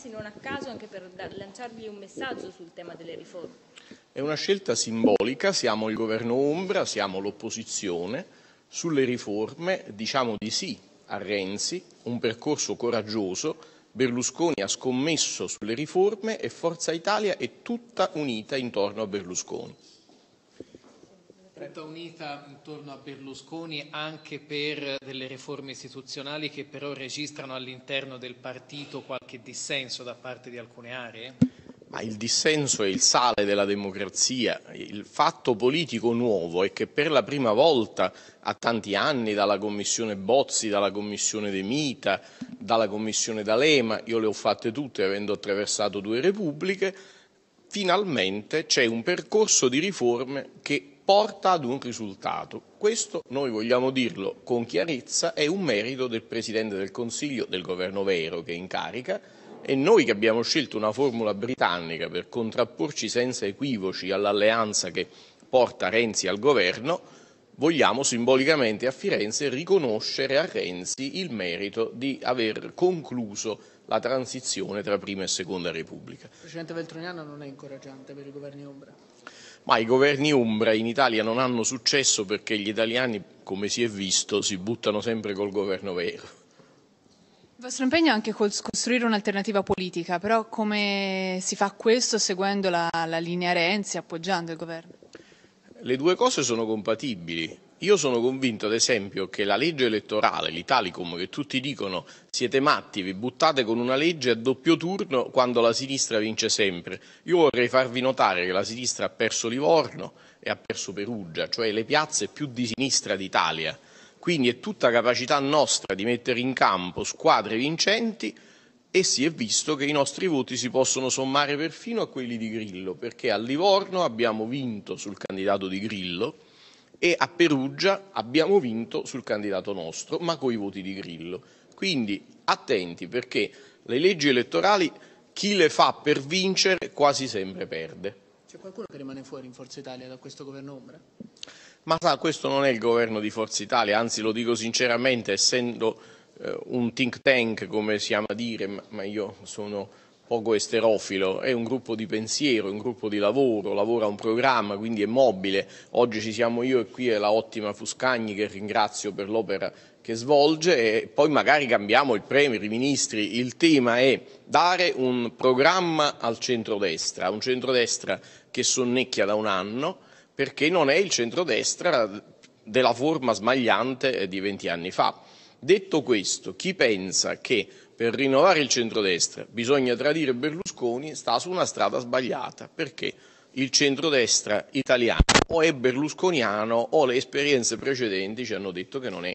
Renzi non a caso anche per lanciargli un messaggio sul tema delle riforme? È una scelta simbolica, siamo il governo Umbra, siamo l'opposizione, sulle riforme diciamo di sì a Renzi, un percorso coraggioso, Berlusconi ha scommesso sulle riforme e Forza Italia è tutta unita intorno a Berlusconi tutta unita intorno a Berlusconi anche per delle riforme istituzionali che però registrano all'interno del partito qualche dissenso da parte di alcune aree? Ma il dissenso è il sale della democrazia. Il fatto politico nuovo è che per la prima volta a tanti anni dalla commissione Bozzi, dalla commissione De Mita, dalla commissione D'Alema, io le ho fatte tutte avendo attraversato due repubbliche, finalmente c'è un percorso di riforme che porta ad un risultato. Questo, noi vogliamo dirlo con chiarezza, è un merito del Presidente del Consiglio, del governo vero che è in carica, e noi che abbiamo scelto una formula britannica per contrapporci senza equivoci all'alleanza che porta Renzi al governo, vogliamo simbolicamente a Firenze riconoscere a Renzi il merito di aver concluso la transizione tra prima e seconda repubblica. Il Presidente Veltroniano non è incoraggiante per i governi ombra? Ma i governi Umbra in Italia non hanno successo perché gli italiani, come si è visto, si buttano sempre col governo vero. Il vostro impegno è anche col costruire un'alternativa politica, però come si fa questo seguendo la, la linea Renzi, appoggiando il governo? Le due cose sono compatibili. Io sono convinto, ad esempio, che la legge elettorale, l'Italicum, che tutti dicono siete matti, vi buttate con una legge a doppio turno quando la sinistra vince sempre. Io vorrei farvi notare che la sinistra ha perso Livorno e ha perso Perugia, cioè le piazze più di sinistra d'Italia. Quindi è tutta capacità nostra di mettere in campo squadre vincenti e si è visto che i nostri voti si possono sommare perfino a quelli di Grillo, perché a Livorno abbiamo vinto sul candidato di Grillo, e a Perugia abbiamo vinto sul candidato nostro, ma con i voti di Grillo. Quindi attenti perché le leggi elettorali chi le fa per vincere quasi sempre perde. C'è qualcuno che rimane fuori in Forza Italia da questo governo ombra? Ma sa, questo non è il governo di Forza Italia, anzi lo dico sinceramente, essendo eh, un think tank, come si ama dire, ma io sono poco esterofilo, è un gruppo di pensiero, un gruppo di lavoro, lavora un programma, quindi è mobile. Oggi ci siamo io e qui è la ottima Fuscagni che ringrazio per l'opera che svolge e poi magari cambiamo il Premier, i Ministri. Il tema è dare un programma al centrodestra, un centrodestra che sonnecchia da un anno perché non è il centrodestra della forma smagliante di anni fa. Detto questo, chi pensa che per rinnovare il centrodestra bisogna tradire Berlusconi sta su una strada sbagliata, perché il centrodestra italiano o è berlusconiano o le esperienze precedenti ci hanno detto che non è.